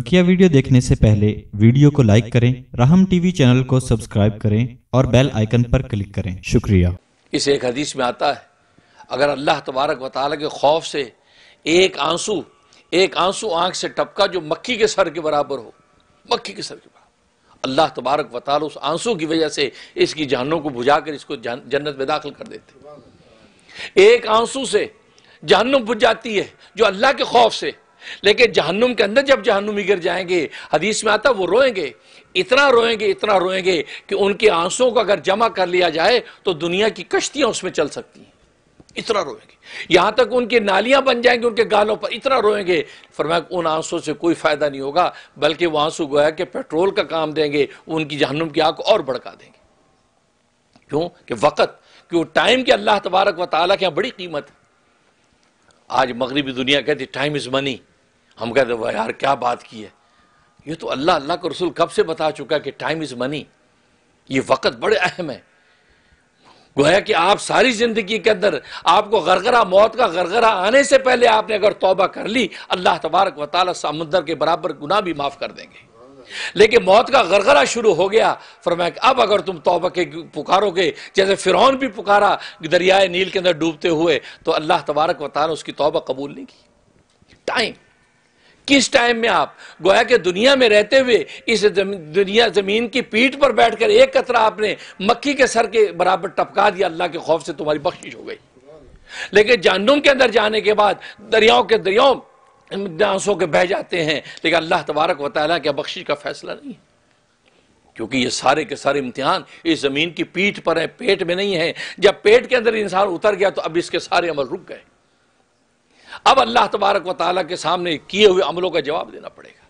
बकिया वीडियो देखने से पहले वीडियो को लाइक करें राहम टीवी चैनल को सब्सक्राइब करें और बेल आइकन पर क्लिक करें शुक्रिया इस एक हदीस में आता है अगर अल्लाह तबारक वाली के खौफ से एक आंसू एक आंसू आंख से टपका जो मक्खी के सर के बराबर हो मक्खी के सर के बराबर अल्लाह तबारक वाल उस आंसू की वजह से इसकी जहनों को बुझा कर इसको जन्नत में दाखिल कर देते एक आंसू से जहन्नुम बुझ जाती है जो अल्लाह के खौफ से लेकिन जहन्नुम के अंदर जब जहन्नुमी गिर जाएंगे हदीस में आता वो रोएंगे इतना रोएंगे इतना रोएंगे कि उनके आंसुओं को अगर जमा कर लिया जाए तो दुनिया की कश्तियां उसमें चल सकती हैं इतना रोएंगे यहां तक उनकी नालियां बन जाएंगी उनके गालों पर इतना रोएंगे फरमाया उन आंसू से कोई फायदा नहीं होगा बल्कि वह आंसू गोया कि पेट्रोल का काम देंगे उनकी जहन्नुम की आग और भड़का देंगे क्यों कि वक़्त क्यों टाइम के अल्लाह तबारक व के यहां बड़ी कीमत है आज मगरबी दुनिया कहती टाइम इज़ मनी हम कहते वह यार क्या बात की है ये तो अल्लाह अल्लाह का रसूल कब से बता चुका है कि टाइम इज़ मनी ये वक्त बड़े अहम है गोया कि आप सारी ज़िंदगी के अंदर आपको गरगरा मौत का गरगरा आने से पहले आपने अगर तोबा कर ली अल्लाह तबारक व समंदर के बराबर गुनाह भी माफ़ कर देंगे लेकिन मौत का गरगरा शुरू हो गया फरमाया अब अगर तुम तोबा के पुकारोगे जैसे फ़िरौन भी पुकारा दरियाए नील के अंदर डूबते हुए तो अल्लाह तबारक व उसकी तोबा कबूल नहीं की टाइम किस टाइम में आप गोया के दुनिया में रहते हुए इस दुनिया जमीन की पीठ पर बैठकर एक कतरा आपने मक्खी के सर के बराबर टपका दिया अल्लाह के खौफ से तुम्हारी बख्शिश हो गई लेकिन जानुम के अंदर जाने के बाद दरियाओं के दरियाओं डांसों के बह जाते हैं लेकिन अल्लाह तबारक वाली के बख्शिश का फैसला नहीं है क्योंकि ये सारे के सारे इम्तिहान इस ज़मीन की पीठ पर है पेट में नहीं है जब पेट के अंदर इंसान उतर गया तो अब इसके सारे अमल रुक गए अब अल्लाह तबारक व ताली के सामने किए हुए अमलों का जवाब देना पड़ेगा